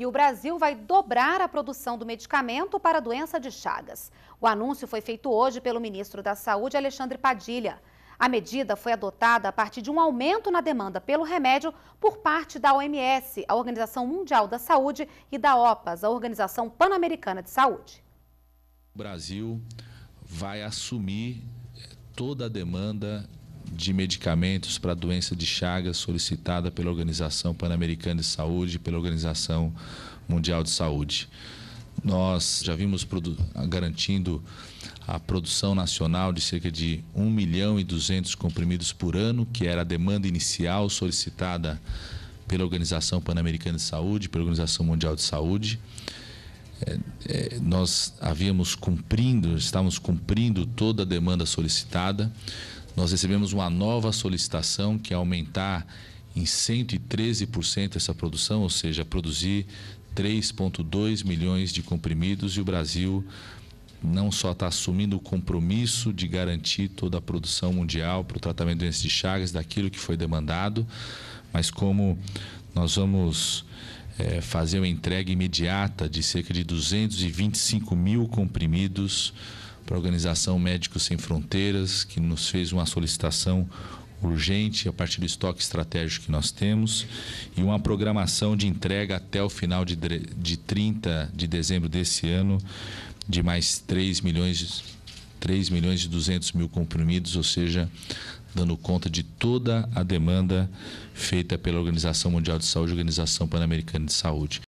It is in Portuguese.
E o Brasil vai dobrar a produção do medicamento para a doença de Chagas. O anúncio foi feito hoje pelo ministro da Saúde, Alexandre Padilha. A medida foi adotada a partir de um aumento na demanda pelo remédio por parte da OMS, a Organização Mundial da Saúde, e da OPAS, a Organização Pan-Americana de Saúde. O Brasil vai assumir eh, toda a demanda de medicamentos para a doença de Chagas solicitada pela Organização Pan-Americana de Saúde e pela Organização Mundial de Saúde. Nós já vimos garantindo a produção nacional de cerca de 1 milhão e 200 comprimidos por ano, que era a demanda inicial solicitada pela Organização Pan-Americana de Saúde, pela Organização Mundial de Saúde. É, é, nós havíamos cumprindo, estávamos cumprindo toda a demanda solicitada. Nós recebemos uma nova solicitação que é aumentar em 113% essa produção, ou seja, produzir 3,2 milhões de comprimidos e o Brasil não só está assumindo o compromisso de garantir toda a produção mundial para o tratamento de doenças de Chagas, daquilo que foi demandado, mas como nós vamos é, fazer uma entrega imediata de cerca de 225 mil comprimidos para a Organização Médicos Sem Fronteiras, que nos fez uma solicitação urgente a partir do estoque estratégico que nós temos e uma programação de entrega até o final de, de 30 de dezembro desse ano de mais 3 milhões, 3 milhões e 200 mil comprimidos, ou seja, dando conta de toda a demanda feita pela Organização Mundial de Saúde e Organização Pan-Americana de Saúde.